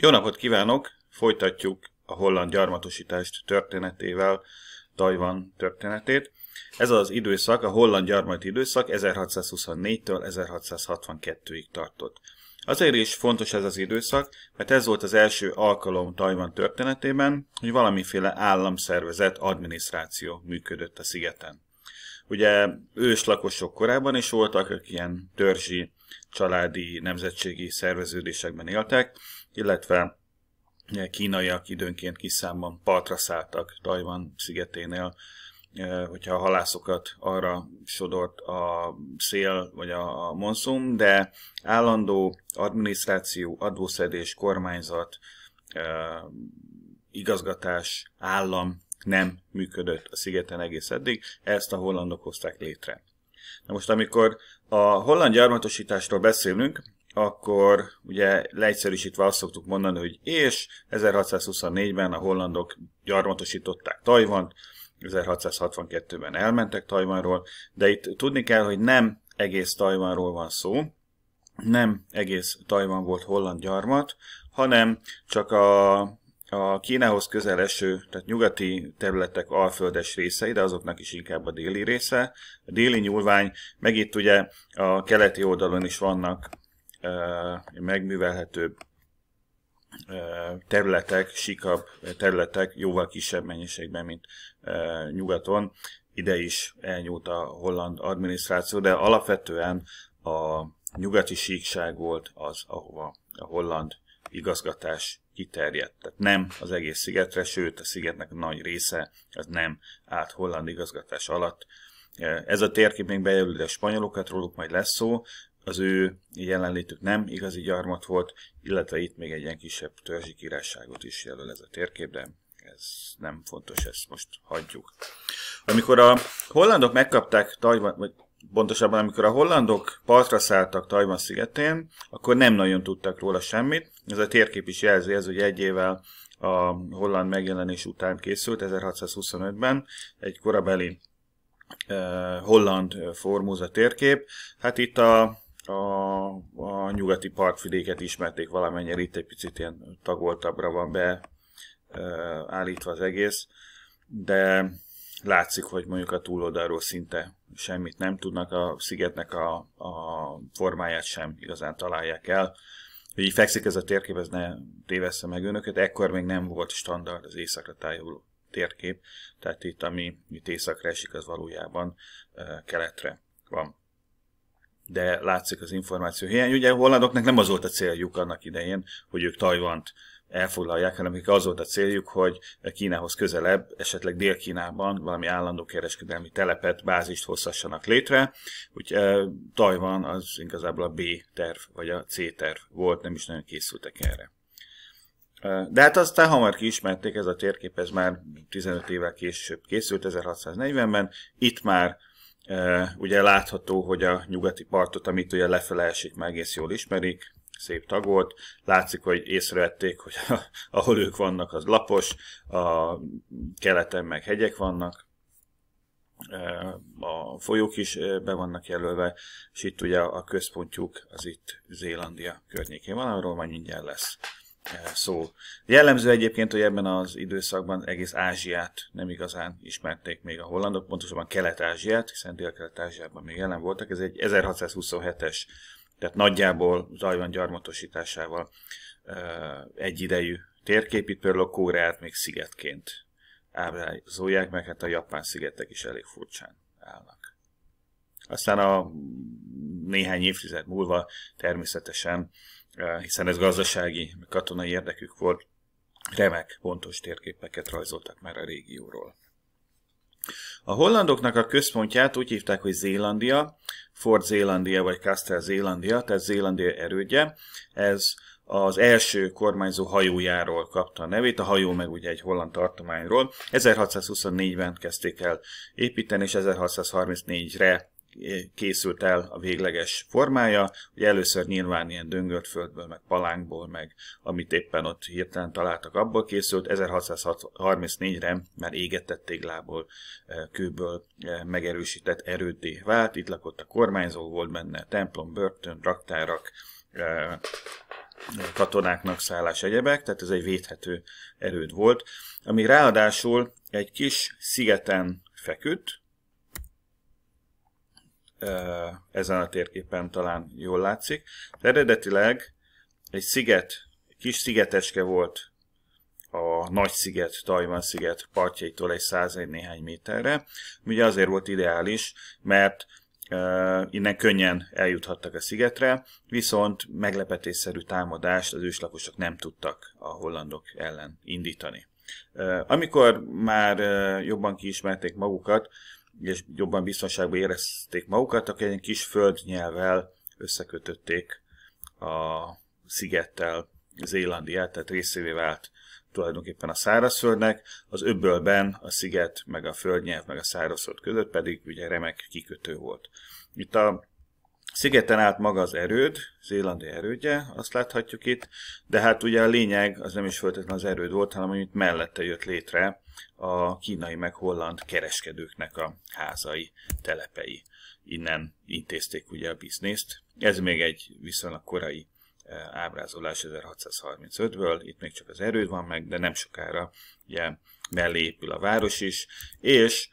Jó napot kívánok! Folytatjuk a holland gyarmatosítást történetével, Tajvan történetét. Ez az időszak, a holland gyarmati időszak 1624-től 1662-ig tartott. Azért is fontos ez az időszak, mert ez volt az első alkalom Tajvan történetében, hogy valamiféle államszervezet, adminisztráció működött a szigeten. Ugye lakosok korábban is voltak, akik ilyen törzsi, családi, nemzetségi szerveződésekben éltek, illetve eh, kínaiak időnként kis számban partra szálltak Tajvan szigeténél, eh, hogyha a halászokat arra sodort a szél vagy a, a monszum, de állandó adminisztráció, adószedés, kormányzat, eh, igazgatás, állam nem működött a szigeten egész eddig, ezt a hollandok hozták létre. Na most, amikor a holland gyarmatosításról beszélünk, akkor ugye leegyszerűsítve azt szoktuk mondani, hogy és 1624-ben a hollandok gyarmatosították Tajvant, 1662-ben elmentek Tajvanról, de itt tudni kell, hogy nem egész Tajvanról van szó, nem egész Tajvan volt holland gyarmat, hanem csak a, a Kínához közel eső, tehát nyugati területek alföldes részei, de azoknak is inkább a déli része. A déli nyúlvány, meg itt ugye a keleti oldalon is vannak megművelhetőbb területek, sikabb területek jóval kisebb mennyiségben, mint nyugaton. Ide is elnyúlt a holland adminisztráció, de alapvetően a nyugati síkság volt az, ahova a holland igazgatás kiterjedt. Tehát nem az egész szigetre, sőt a szigetnek nagy része az nem állt holland igazgatás alatt. Ez a térkép még bejelöli a spanyolokat, róluk majd lesz szó az ő jelenlétük nem igazi gyarmat volt, illetve itt még egy ilyen kisebb törzsi királyságot is jelöl ez a térkép, de ez nem fontos, ezt most hagyjuk. Amikor a hollandok megkapták Tajvan, vagy pontosabban amikor a hollandok partra szálltak Tajvan szigetén, akkor nem nagyon tudtak róla semmit. Ez a térkép is jelzi, ez hogy egy évvel a holland megjelenés után készült, 1625-ben, egy korabeli eh, holland eh, formúza térkép. Hát itt a a, a nyugati partvidéket ismerték valamennyire, itt egy picit ilyen tagoltabbra van be állítva az egész, de látszik, hogy mondjuk a túloldalról szinte semmit nem tudnak, a szigetnek a, a formáját sem igazán találják el. Hogy így fekszik ez a térkép, ez ne tévessze meg önöket, ekkor még nem volt standard az éjszakra tájoló térkép, tehát itt, ami itt északra esik, az valójában keletre van de látszik az információ hiány. Ugye a hollandoknak nem az volt a céljuk annak idején, hogy ők Tajvant elfoglalják, hanem az volt a céljuk, hogy Kínához közelebb, esetleg Dél-Kínában valami állandó kereskedelmi telepet, bázist hozhassanak létre. Úgy e, Tajvan az igazából a B terv, vagy a C terv volt, nem is nagyon készültek erre. Eh, de hát aztán hamar kiismerték, ez a térkép, ez már 15 évvel később készült, 1640-ben. Itt már Ugye látható, hogy a nyugati partot, amit ugye lefele esik, meg egész jól ismerik, szép tagolt. Látszik, hogy észrevették, hogy ahol ők vannak, az lapos, a keleten meg hegyek vannak, a folyók is be vannak jelölve, és itt ugye a központjuk az itt Zélandia környékén van, arról majd mindjárt lesz. Eh, szó. Jellemző egyébként, hogy ebben az időszakban egész Ázsiát nem igazán ismerték még a hollandok, pontosabban Kelet-Ázsiát, hiszen Dél-Kelet-Ázsiában még jelen voltak. Ez egy 1627-es, tehát nagyjából Zajvan gyarmatosításával eh, egyidejű térkép. Itt például a Kóreát még szigetként ábrázolják, meg hát a japán szigetek is elég furcsán állnak. Aztán a néhány évtized múlva természetesen Eh, hiszen ez gazdasági, katonai érdekük volt, remek, pontos térképeket rajzoltak már a régióról. A hollandoknak a központját úgy hívták, hogy Zélandia, Fort Zélandia vagy Castel Zélandia, tehát Zélandia erődje. Ez az első kormányzó hajójáról kapta a nevét, a hajó meg ugye egy holland tartományról. 1624-ben kezdték el építeni, és 1634-re készült el a végleges formája. hogy először nyilván ilyen döngölt földből, meg palánkból, meg amit éppen ott hirtelen találtak, abból készült. 1634-re már égetett téglából, e, kőből e, megerősített erődé vált. Itt lakott a kormányzó, volt benne templom, börtön, raktárak, e, katonáknak szállás egyebek, tehát ez egy védhető erőd volt, ami ráadásul egy kis szigeten feküdt, ezen a térképen talán jól látszik. De eredetileg egy sziget, kis szigeteske volt a nagy sziget, Tajvan sziget partjaitól egy százegy néhány méterre. Ugye azért volt ideális, mert innen könnyen eljuthattak a szigetre, viszont meglepetésszerű támadást az őslakosok nem tudtak a hollandok ellen indítani. amikor már jobban kiismerték magukat, és jobban biztonságban érezték magukat, akkor egy kis földnyelvel összekötötték a szigettel Zélandiát, tehát részévé vált tulajdonképpen a szárazföldnek, az öbölben a sziget, meg a földnyelv, meg a szárazföld között pedig ugye remek kikötő volt. Itt a szigeten állt maga az erőd, zélandi erődje, azt láthatjuk itt, de hát ugye a lényeg az nem is feltétlenül az erőd volt, hanem hogy itt mellette jött létre a kínai meg holland kereskedőknek a házai, telepei. Innen intézték ugye a bizniszt. Ez még egy viszonylag korai eh, ábrázolás 1635-ből, itt még csak az erőd van meg, de nem sokára ugye mellé épül a város is, és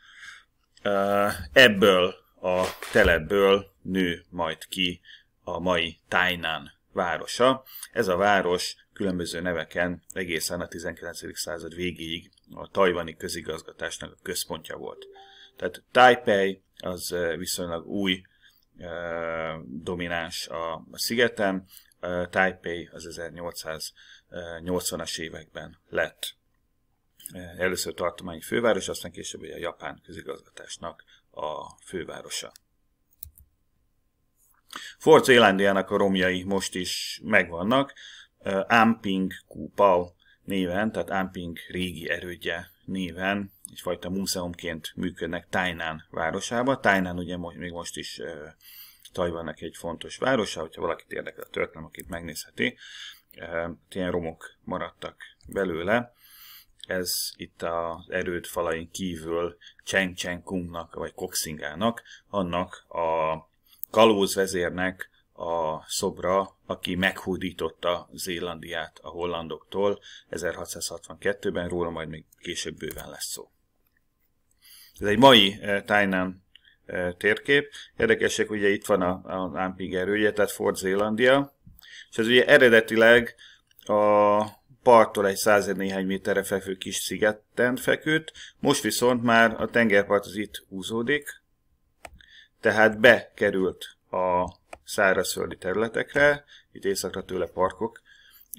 eh, ebből a telepből nő majd ki a mai Tainan városa. Ez a város különböző neveken egészen a 19. század végéig a tajvani közigazgatásnak a központja volt. Tehát Taipei az viszonylag új domináns a, szigeten, Taipei az 1880-as években lett először tartományi főváros, aztán később a japán közigazgatásnak a fővárosa. Fort Zélandiának a romjai most is megvannak, Amping Kupau néven, tehát Amping régi erődje néven egyfajta múzeumként működnek Tainán városába. Tainán ugye még most is Tajvannak egy fontos városa, hogyha valakit érdekel a történelem, akit megnézheti. Ilyen romok maradtak belőle. Ez itt az erőd falain kívül Cheng Cheng Kungnak, vagy Koxingának, annak a kalóz vezérnek a szobra, aki meghódította Zélandiát a hollandoktól 1662-ben, róla majd még később bőven lesz szó. Ez egy mai eh, Tainan eh, térkép. Érdekesek, ugye itt van a Ampig erője, tehát Fort Zélandia, és ez ugye eredetileg a parttól egy század néhány méterre fekvő kis szigeten feküdt, most viszont már a tengerpart az itt húzódik, tehát bekerült a szárazföldi területekre, itt északra tőle parkok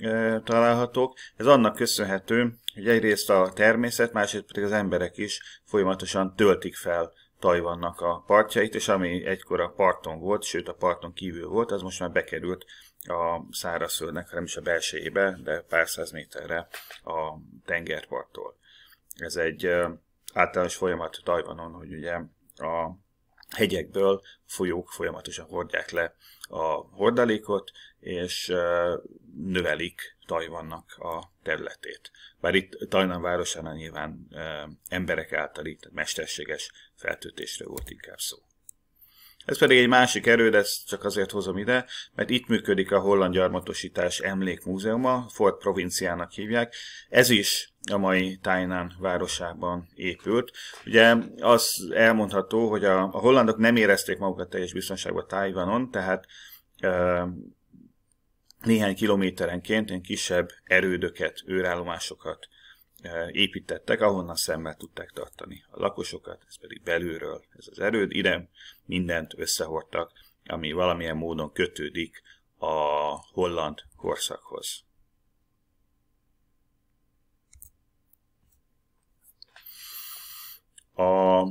e, találhatók. Ez annak köszönhető, hogy egyrészt a természet, másrészt pedig az emberek is folyamatosan töltik fel Tajvannak a partjait, és ami egykor a parton volt, sőt a parton kívül volt, az most már bekerült a szárazföldnek, nem is a belsejébe, de pár száz méterre a tengerparttól. Ez egy e, általános folyamat Tajvanon, hogy ugye a hegyekből folyók folyamatosan hordják le a hordalékot, és növelik Tajvannak a területét. Bár itt Tajvan városánál nyilván emberek által itt mesterséges feltöltésre volt inkább szó. Ez pedig egy másik erőd, ezt csak azért hozom ide, mert itt működik a Holland Gyarmatosítás Emlékmúzeuma, Fort Provinciának hívják. Ez is a mai Tainan városában épült. Ugye az elmondható, hogy a, a hollandok nem érezték magukat teljes biztonságban Tájvanon, tehát ö, néhány kilométerenként ilyen kisebb erődöket, őrállomásokat építettek, ahonnan szemmel tudták tartani a lakosokat, ez pedig belülről, ez az erőd, ide mindent összehordtak, ami valamilyen módon kötődik a holland korszakhoz. A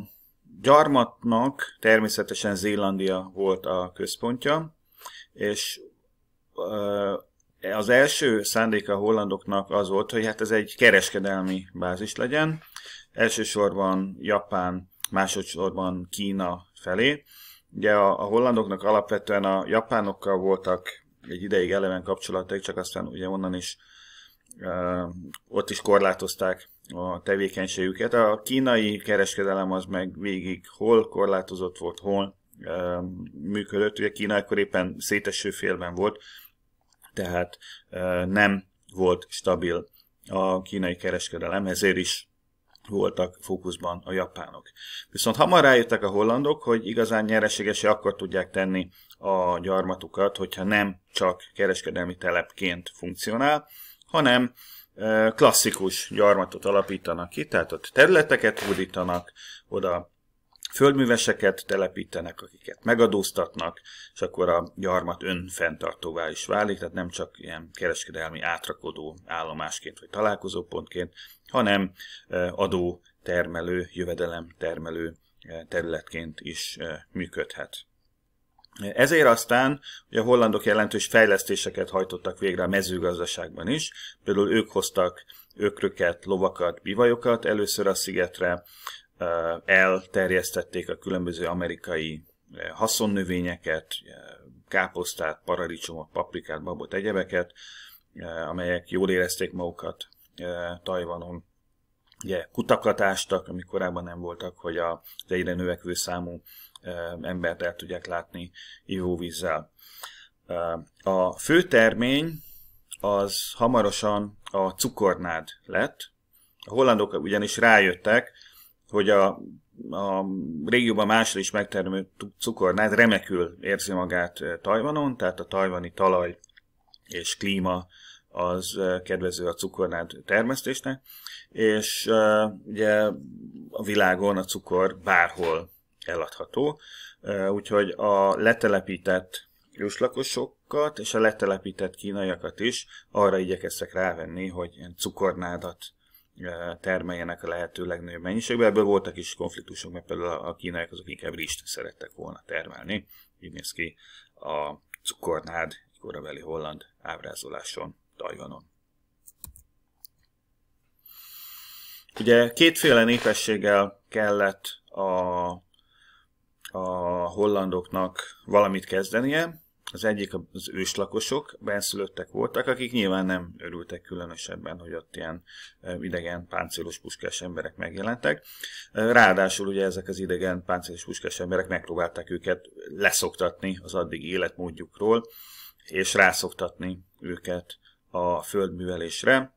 gyarmatnak természetesen Zélandia volt a központja, és az első szándéka a hollandoknak az volt, hogy hát ez egy kereskedelmi bázis legyen, elsősorban Japán, másodszorban Kína felé. Ugye a, a hollandoknak alapvetően a japánokkal voltak egy ideig eleven kapcsolataik, csak aztán ugye onnan is ö, ott is korlátozták a tevékenységüket. A kínai kereskedelem az meg végig hol korlátozott volt, hol e, működött. Ugye Kína akkor éppen széteső félben volt, tehát e, nem volt stabil a kínai kereskedelem, ezért is voltak fókuszban a japánok. Viszont hamar rájöttek a hollandok, hogy igazán nyereségesé akkor tudják tenni a gyarmatukat, hogyha nem csak kereskedelmi telepként funkcionál, hanem klasszikus gyarmatot alapítanak ki, tehát ott területeket hódítanak, oda földműveseket telepítenek, akiket megadóztatnak, és akkor a gyarmat önfenntartóvá is válik, tehát nem csak ilyen kereskedelmi átrakodó állomásként vagy találkozópontként, hanem adótermelő, jövedelemtermelő területként is működhet. Ezért aztán hogy a hollandok jelentős fejlesztéseket hajtottak végre a mezőgazdaságban is. Például ők hoztak ökröket, lovakat, bivajokat először a szigetre, elterjesztették a különböző amerikai haszonnövényeket, káposztát, paradicsomot, paprikát, babot, egyebeket, amelyek jól érezték magukat Tajvanon. Ugye kutakat ástak, amik korábban nem voltak, hogy az egyre növekvő számú embert el tudják látni ivóvízzel. A fő termény az hamarosan a cukornád lett. A hollandok ugyanis rájöttek, hogy a, a régióban másra is megtermő cukornád remekül érzi magát Tajvanon, tehát a tajvani talaj és klíma az kedvező a cukornád termesztésnek, és ugye a világon a cukor bárhol eladható. Úgyhogy a letelepített őslakosokat és a letelepített kínaiakat is arra igyekeztek rávenni, hogy ilyen cukornádat termeljenek a lehető legnagyobb mennyiségben. Ebből voltak is konfliktusok, mert például a kínaiak azok inkább rist szerettek volna termelni. Így néz ki a cukornád korabeli holland ábrázoláson Tajvanon. Ugye kétféle népességgel kellett a a hollandoknak valamit kezdenie. Az egyik az őslakosok, benszülöttek voltak, akik nyilván nem örültek különösebben, hogy ott ilyen idegen páncélos puskás emberek megjelentek. Ráadásul ugye ezek az idegen páncélos puskás emberek megpróbálták őket leszoktatni az addig életmódjukról, és rászoktatni őket a földművelésre.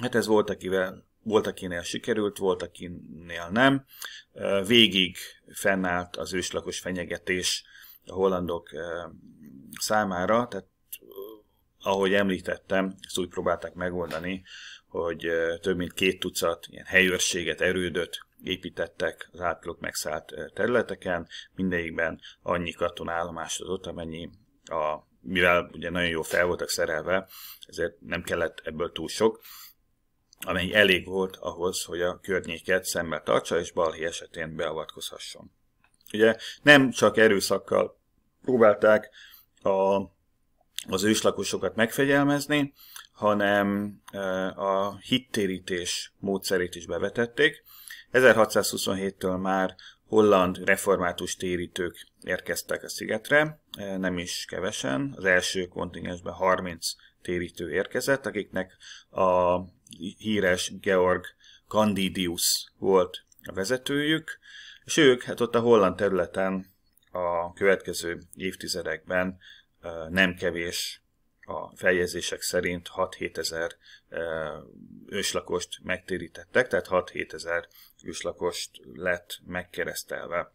Hát ez volt, akivel volt akinél sikerült, volt akinél nem. Végig fennállt az őslakos fenyegetés a hollandok számára, tehát ahogy említettem, ezt úgy próbálták megoldani, hogy több mint két tucat ilyen helyőrséget, erődöt építettek az általuk megszállt területeken, mindegyikben annyi katonállomásodott, amennyi a mivel ugye nagyon jó fel voltak szerelve, ezért nem kellett ebből túl sok, amely elég volt ahhoz, hogy a környéket szembe tartsa és balhé esetén beavatkozhasson. Ugye nem csak erőszakkal próbálták a, az őslakosokat megfegyelmezni, hanem e, a hittérítés módszerét is bevetették. 1627-től már holland református térítők érkeztek a szigetre, e, nem is kevesen. Az első kontingensben 30 térítő érkezett, akiknek a híres Georg Candidius volt a vezetőjük, és ők hát ott a holland területen a következő évtizedekben nem kevés a feljegyzések szerint 6-7 ezer őslakost megtérítettek, tehát 6-7 ezer őslakost lett megkeresztelve.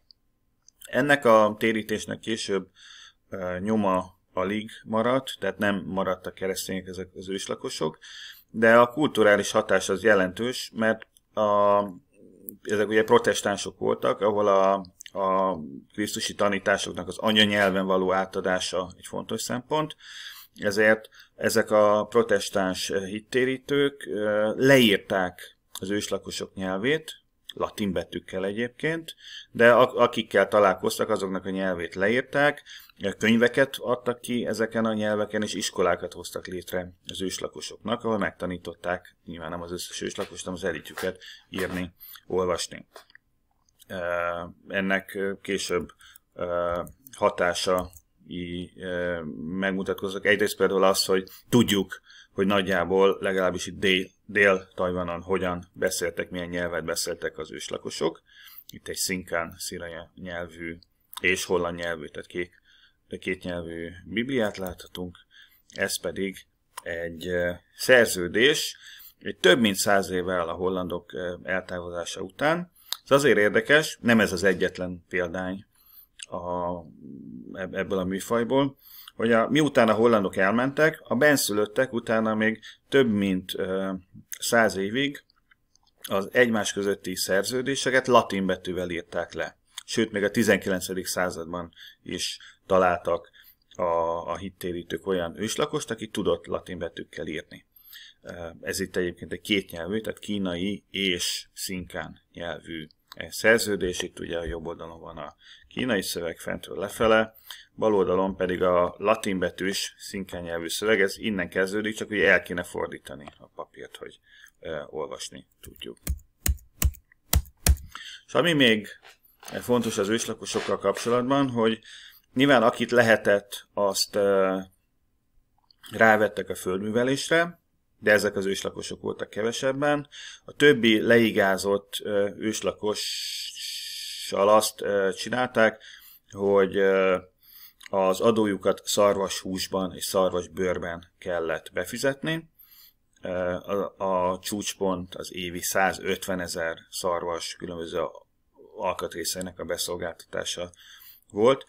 Ennek a térítésnek később nyoma alig maradt, tehát nem maradtak keresztények ezek az őslakosok, de a kulturális hatás az jelentős, mert a, ezek ugye protestánsok voltak, ahol a, a krisztusi tanításoknak az anyanyelven való átadása egy fontos szempont, ezért ezek a protestáns hittérítők leírták az őslakosok nyelvét, latin betűkkel egyébként, de akikkel találkoztak, azoknak a nyelvét leírták, e, könyveket adtak ki ezeken a nyelveken, és iskolákat hoztak létre az őslakosoknak, ahol megtanították, nyilván nem az összes őslakos, hanem az elitjüket írni, olvasni. E, ennek e, később hatása E, megmutatkoznak. Egyrészt például az, hogy tudjuk, hogy nagyjából legalábbis itt dél, Dél-Tajvanon hogyan beszéltek, milyen nyelvet beszéltek az őslakosok. Itt egy szinkán sziraja nyelvű és holland nyelvű, tehát kék, két nyelvű Bibliát láthatunk. Ez pedig egy e, szerződés, egy több mint száz évvel a hollandok e, eltávozása után. Ez azért érdekes, nem ez az egyetlen példány a, ebből a műfajból, hogy a, miután a hollandok elmentek, a benszülöttek utána még több mint száz évig az egymás közötti szerződéseket latin betűvel írták le. Sőt, még a 19. században is találtak a, a hittérítők olyan őslakost, aki tudott latin betűkkel írni. Ez itt egyébként egy kétnyelvű, tehát kínai és szinkán nyelvű szerződés, itt ugye a jobb oldalon van a kínai szöveg fentről lefele, bal oldalon pedig a betűs szinkán nyelvű szöveg, ez innen kezdődik, csak ugye el kéne fordítani a papírt, hogy e, olvasni tudjuk. És ami még fontos az őslakosokkal kapcsolatban, hogy nyilván akit lehetett, azt e, rávettek a földművelésre, de ezek az őslakosok voltak kevesebben. A többi leigázott őslakossal azt csinálták, hogy az adójukat húsban és szarvasbőrben kellett befizetni. A, a csúcspont az évi 150 ezer szarvas különböző alkatrészeinek a beszolgáltatása volt.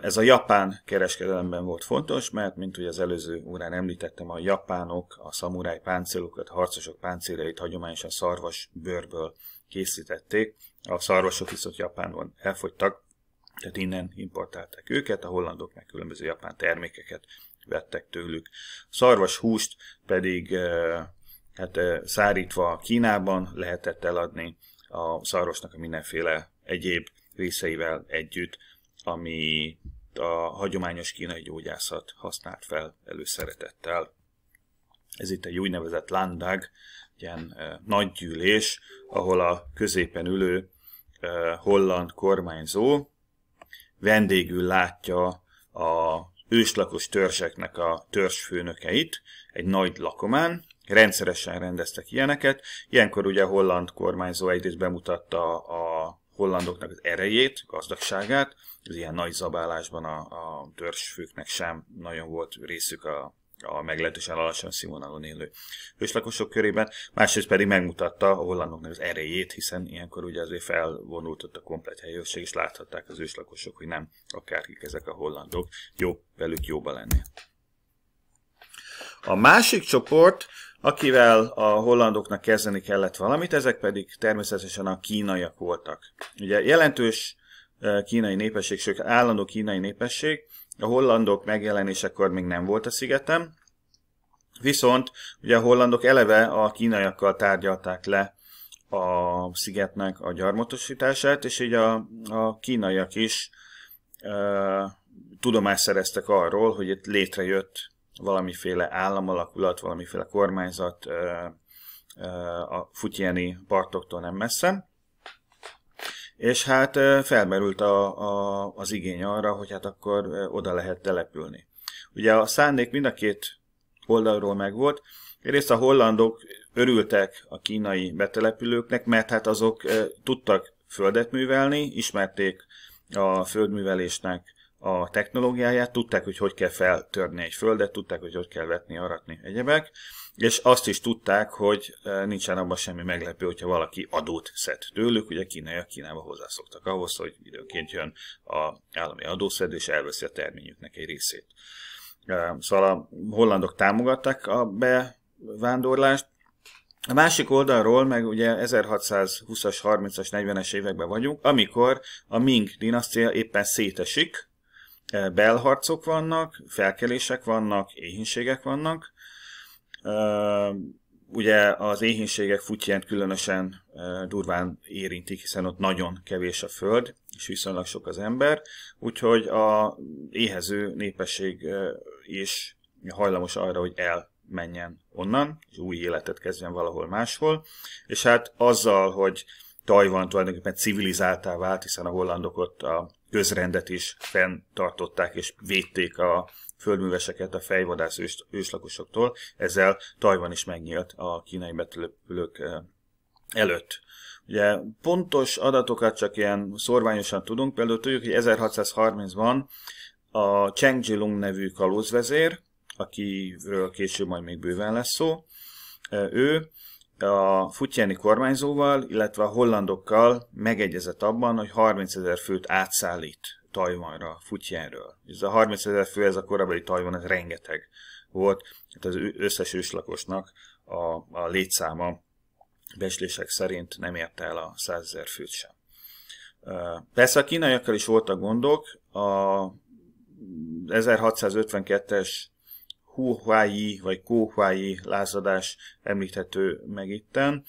Ez a japán kereskedelemben volt fontos, mert mint ugye az előző órán említettem, a japánok a szamuráj páncélokat, harcosok páncéljait hagyományosan szarvas bőrből készítették. A szarvasok viszont Japánban elfogytak, tehát innen importálták őket, a hollandok meg különböző japán termékeket vettek tőlük. A szarvas húst pedig hát, szárítva Kínában lehetett eladni a szarvasnak a mindenféle egyéb részeivel együtt ami a hagyományos kínai gyógyászat használt fel előszeretettel. Ez itt egy úgynevezett landag, ilyen nagy gyűlés, ahol a középen ülő holland kormányzó vendégül látja a őslakos törzseknek a törzsfőnökeit egy nagy lakomán, rendszeresen rendeztek ilyeneket. Ilyenkor ugye a holland kormányzó egyrészt bemutatta a hollandoknak az erejét, gazdagságát, az ilyen nagy zabálásban a, a törzsfőknek sem nagyon volt részük a, a meglehetősen alacsony színvonalon élő őslakosok körében, másrészt pedig megmutatta a hollandoknak az erejét, hiszen ilyenkor ugye azért felvonult ott a komplet helyőrség, és láthatták az őslakosok, hogy nem akárkik ezek a hollandok, jó, velük jóba lenni. A másik csoport akivel a hollandoknak kezdeni kellett valamit, ezek pedig természetesen a kínaiak voltak. Ugye jelentős e, kínai népesség, sőt állandó kínai népesség, a hollandok megjelenésekor még nem volt a szigetem, viszont ugye a hollandok eleve a kínaiakkal tárgyalták le a szigetnek a gyarmatosítását, és így a, a kínaiak is e, tudomást szereztek arról, hogy itt létrejött valamiféle államalakulat, valamiféle kormányzat a futjeni partoktól nem messze. És hát felmerült a, a, az igény arra, hogy hát akkor oda lehet települni. Ugye a szándék mind a két oldalról megvolt. Egyrészt a hollandok örültek a kínai betelepülőknek, mert hát azok tudtak földet művelni, ismerték a földművelésnek a technológiáját, tudták, hogy hogy kell feltörni egy földet, tudták, hogy hogy kell vetni, aratni, egyebek, és azt is tudták, hogy e, nincsen abban semmi meglepő, hogyha valaki adót szed tőlük, ugye a Kínába hozzászoktak ahhoz, hogy időnként jön a állami adószedő, és elveszi a terményüknek egy részét. E, szóval a hollandok támogatták a bevándorlást, a másik oldalról meg ugye 1620-as, 30-as, 40-es években vagyunk, amikor a Ming dinasztia éppen szétesik, belharcok vannak, felkelések vannak, éhinségek vannak. Ugye az éhinségek futját különösen durván érintik, hiszen ott nagyon kevés a föld, és viszonylag sok az ember, úgyhogy a éhező népesség is hajlamos arra, hogy elmenjen onnan, és új életet kezdjen valahol máshol, és hát azzal, hogy Tajvan tulajdonképpen civilizáltá vált, hiszen a hollandok ott a közrendet is fenntartották és védték a földműveseket a fejvadász ős, őslakosoktól. Ezzel Tajvan is megnyílt a kínai betelepülők előtt. Ugye pontos adatokat csak ilyen szorványosan tudunk, például tudjuk, hogy 1630-ban a Cheng Jilung nevű kalózvezér, akiről később majd még bőven lesz szó, ő a futjáni kormányzóval, illetve a hollandokkal megegyezett abban, hogy 30 ezer főt átszállít Tajvanra, Futjenről. Ez a 30 ezer fő, ez a korabeli Tajvan, ez rengeteg volt. Hát az összes őslakosnak a, a létszáma beslések szerint nem érte el a 100 ezer főt sem. Persze a kínaiakkal is voltak gondok, a 1652-es Kóhuái vagy Kóhuái lázadás említhető meg itten.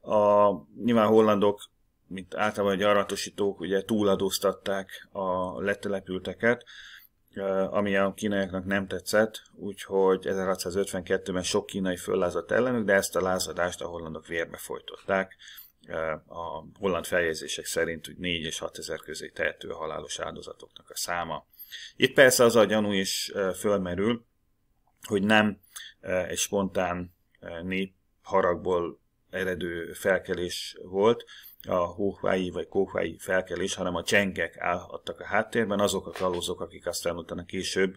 A, nyilván hollandok, mint általában a gyarmatosítók, ugye túladóztatták a letelepülteket, ami a kínaiaknak nem tetszett, úgyhogy 1652-ben sok kínai föllázadt ellenük, de ezt a lázadást a hollandok vérbe folytották. A holland feljegyzések szerint hogy 4 és 6 ezer közé tehető a halálos áldozatoknak a száma. Itt persze az a gyanú is fölmerül, hogy nem e, egy spontán e, nép haragból eredő felkelés volt, a hóhvái vagy kóhvái felkelés, hanem a csengek állhattak a háttérben, azok a kalózok, akik aztán utána később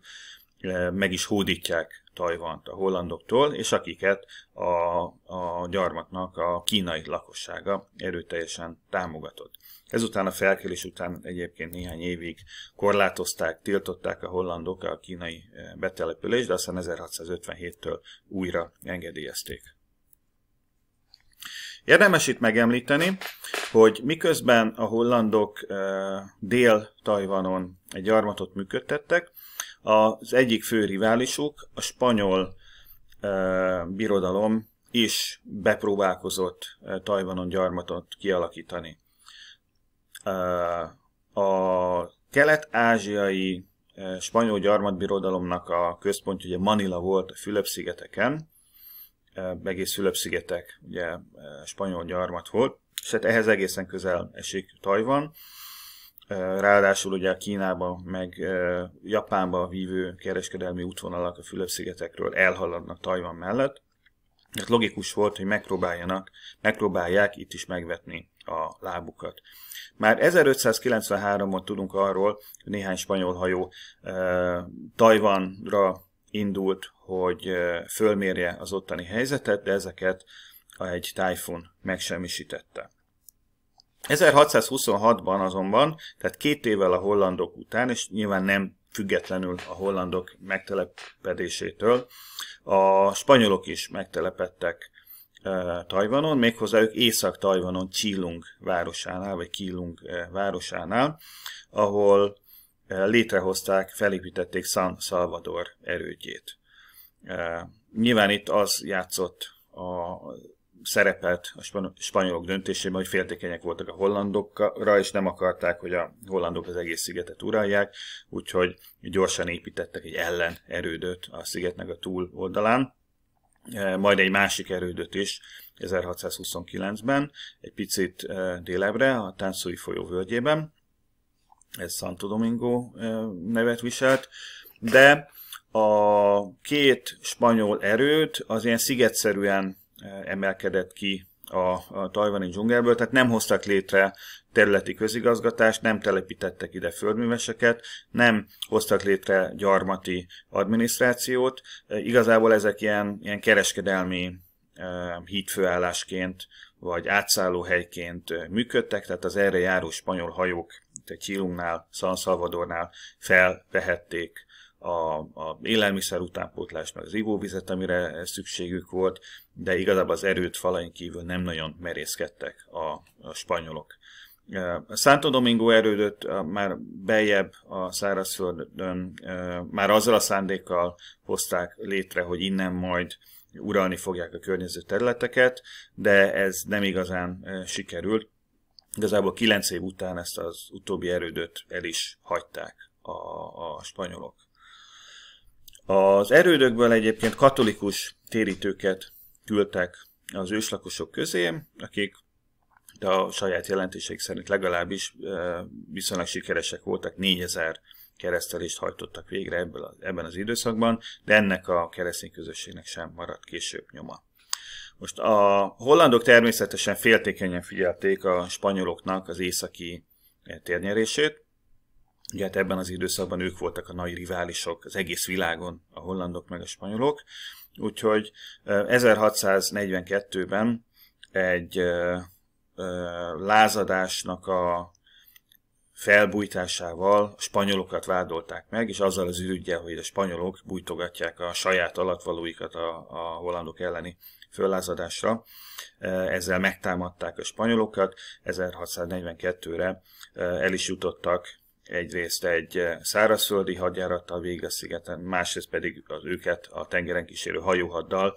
meg is hódítják Tajvant a hollandoktól, és akiket a, a gyarmatnak a kínai lakossága erőteljesen támogatott. Ezután a felkelés után egyébként néhány évig korlátozták, tiltották a hollandok a kínai betelepülést, de aztán 1657-től újra engedélyezték. Érdemes itt megemlíteni, hogy miközben a hollandok dél-Tajvanon egy gyarmatot működtettek, az egyik fő riválisuk, a spanyol e, birodalom is bepróbálkozott e, Tajvanon gyarmatot kialakítani. E, a kelet-ázsiai e, spanyol gyarmatbirodalomnak a központja ugye Manila volt a Fülöp-szigeteken, e, egész Fülöp-szigetek ugye e, spanyol gyarmat volt, és hát ehhez egészen közel esik Tajvan. Ráadásul ugye a Kínába, meg Japánba vívő kereskedelmi útvonalak a Fülöp-szigetekről elhaladnak Tajvan mellett. Tehát logikus volt, hogy megpróbáljanak, megpróbálják itt is megvetni a lábukat. Már 1593-ban tudunk arról, hogy néhány spanyol hajó Tajvanra indult, hogy fölmérje az ottani helyzetet, de ezeket egy tájfun megsemmisítette. 1626-ban azonban, tehát két évvel a hollandok után, és nyilván nem függetlenül a hollandok megtelepedésétől, a spanyolok is megtelepedtek e, Tajvanon, méghozzá ők Észak-Tajvanon, Chilung városánál, vagy Kílung e, városánál, ahol e, létrehozták, felépítették San Salvador erődjét. E, nyilván itt az játszott a szerepelt a spanyolok döntésében, hogy féltékenyek voltak a hollandokra, és nem akarták, hogy a hollandok az egész szigetet uralják, úgyhogy gyorsan építettek egy ellen erődöt a szigetnek a túl oldalán, e, majd egy másik erődöt is 1629-ben, egy picit e, délebre, a Táncói folyó völgyében, ez Santo Domingo e, nevet viselt, de a két spanyol erőt az ilyen szigetszerűen emelkedett ki a, a tajvani dzsungelből, tehát nem hoztak létre területi közigazgatást, nem telepítettek ide földműveseket, nem hoztak létre gyarmati adminisztrációt. Igazából ezek ilyen, ilyen kereskedelmi e, hídfőállásként vagy átszállóhelyként működtek, tehát az erre járó spanyol hajók, tehát Chilungnál, San Salvadornál felvehették a, a élelmiszer utánpótlás, meg az ivóvizet, amire szükségük volt, de igazából az erőt falain kívül nem nagyon merészkedtek a, a spanyolok. A e, Santo Domingo erődöt e, már beljebb a szárazföldön e, már azzal a szándékkal hozták létre, hogy innen majd uralni fogják a környező területeket, de ez nem igazán sikerült. Igazából kilenc év után ezt az utóbbi erődöt el is hagyták a, a spanyolok. Az erődökből egyébként katolikus térítőket küldtek az őslakosok közé, akik de a saját jelentéseik szerint legalábbis viszonylag sikeresek voltak, 4000 keresztelést hajtottak végre ebből a, ebben az időszakban, de ennek a keresztény közösségnek sem maradt később nyoma. Most a hollandok természetesen féltékenyen figyelték a spanyoloknak az északi térnyerését, Ugye hát ebben az időszakban ők voltak a nagy riválisok az egész világon, a hollandok meg a spanyolok, úgyhogy 1642-ben egy lázadásnak a felbújtásával a spanyolokat vádolták meg, és azzal az ürügyel, hogy a spanyolok bújtogatják a saját alattvalóikat a, a hollandok elleni föllázadásra. Ezzel megtámadták a spanyolokat, 1642-re el is jutottak egyrészt egy eh, szárazföldi hadjárattal a szigeten másrészt pedig az őket a tengeren kísérő hajóhaddal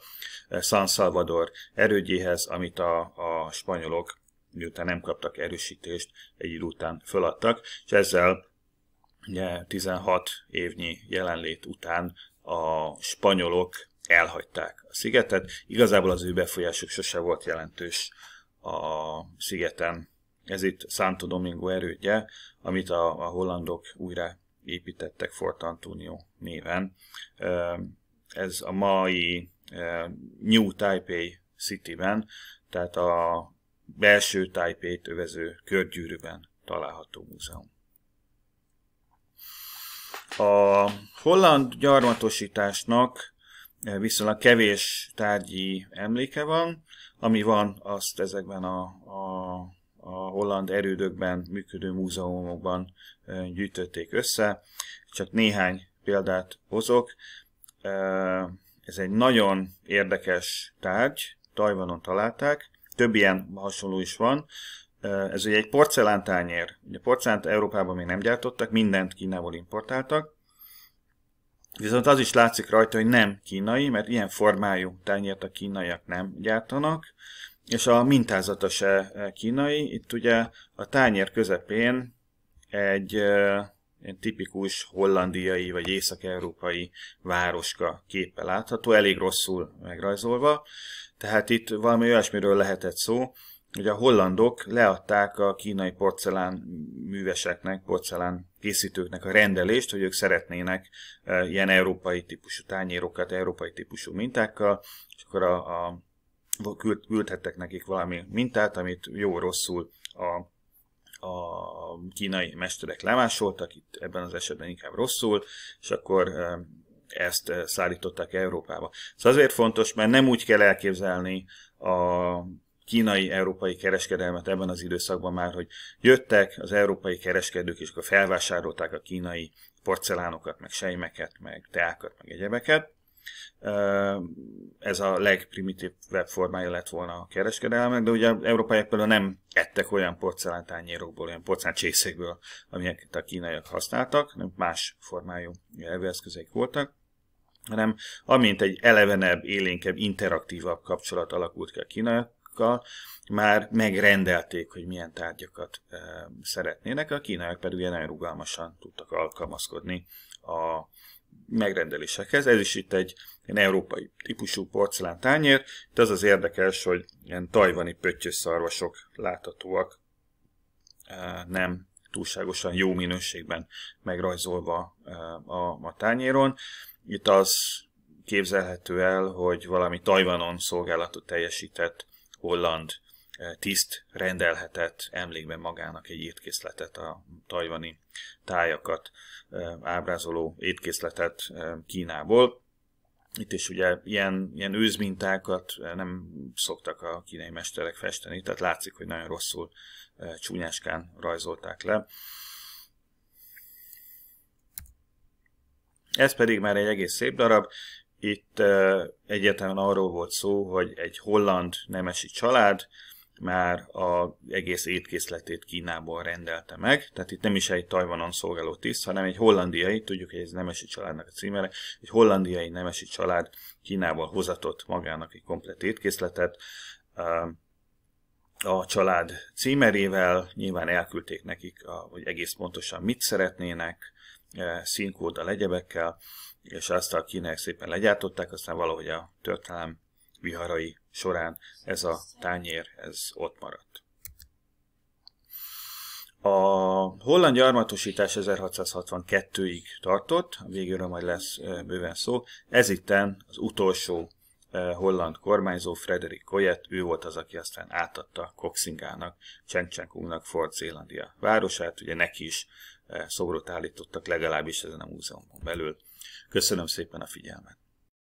eh, San Salvador erődjéhez, amit a, a spanyolok miután nem kaptak erősítést, egy idő után föladtak, és ezzel ugye, 16 évnyi jelenlét után a spanyolok elhagyták a szigetet. Igazából az ő befolyásuk sose volt jelentős a szigeten ez itt Santo Domingo erődje, amit a, a hollandok újra építettek Fort Antonio néven. Ez a mai New Taipei City-ben, tehát a belső Taipei-t övező körgyűrűben található múzeum. A holland gyarmatosításnak viszonylag kevés tárgyi emléke van, ami van, azt ezekben a, a a holland erődökben működő múzeumokban gyűjtötték össze. Csak néhány példát hozok. Ez egy nagyon érdekes tárgy, Tajvanon találták, több ilyen hasonló is van. Ez ugye egy porcelántányér. Ugye porcelánt Európában még nem gyártottak, mindent Kínából importáltak. Viszont az is látszik rajta, hogy nem kínai, mert ilyen formájú tányért a kínaiak nem gyártanak és a mintázata se eh, kínai. Itt ugye a tányér közepén egy ilyen eh, tipikus hollandiai vagy észak-európai városka képe látható, elég rosszul megrajzolva. Tehát itt valami olyasmiről lehetett szó, hogy a hollandok leadták a kínai porcelán műveseknek, porcelán készítőknek a rendelést, hogy ők szeretnének eh, ilyen európai típusú tányérokat, európai típusú mintákkal, és akkor a, a küld, küldhettek nekik valami mintát, amit jó-rosszul a a kínai mesterek lemásoltak, itt ebben az esetben inkább rosszul, és akkor ezt szállították Európába. Szóval azért fontos, mert nem úgy kell elképzelni a kínai-európai kereskedelmet ebben az időszakban már, hogy jöttek az európai kereskedők, és akkor felvásárolták a kínai porcelánokat, meg sejmeket, meg teákat, meg egyebeket, ez a legprimitív webformája lett volna a kereskedelmek, de ugye európaiak például nem ettek olyan porcelántányérokból, olyan porceláncsészegből, amiket a kínaiak használtak, nem más formájú elveszközeik voltak hanem amint egy elevenebb, élénkebb, interaktívabb kapcsolat alakult ki a kínaiakkal, már megrendelték, hogy milyen tárgyakat e, szeretnének, a kínaiak pedig nagyon rugalmasan tudtak alkalmazkodni a megrendelésekhez. Ez is itt egy ilyen európai típusú porcelán tányér, de az az érdekes, hogy ilyen tajvani pöttyös szarvasok láthatóak, e, nem túlságosan jó minőségben megrajzolva e, a, a tányéron. Itt az képzelhető el, hogy valami Tajvanon szolgálatot teljesített holland e, tiszt rendelhetett emlékben magának egy étkészletet, a tajvani tájakat ábrázoló étkészletet Kínából. Itt is ugye ilyen, ilyen őzmintákat nem szoktak a kínai mesterek festeni, tehát látszik, hogy nagyon rosszul csúnyáskán rajzolták le. Ez pedig már egy egész szép darab. Itt egyértelműen arról volt szó, hogy egy holland nemesi család már a egész étkészletét Kínából rendelte meg, tehát itt nem is egy Tajvanon szolgáló tiszt, hanem egy hollandiai, tudjuk, hogy ez nemesi családnak a címere, egy hollandiai nemesi család Kínából hozatott magának egy komplet étkészletet, um, a család címerével, nyilván elküldték nekik, hogy egész pontosan mit szeretnének, e, színkóddal, egyebekkel, és azt a kínek szépen legyártották, aztán valahogy a történelem viharai során ez a tányér, ez ott maradt. A holland gyarmatosítás 1662-ig tartott, végülről majd lesz eh, bőven szó. Ez itten az utolsó eh, holland kormányzó, Frederik Koyet, ő volt az, aki aztán átadta Koxingának, Csengcsengkungnak Fort Zélandia városát, ugye neki is eh, szobrot állítottak legalábbis ezen a múzeumon belül. Köszönöm szépen a figyelmet!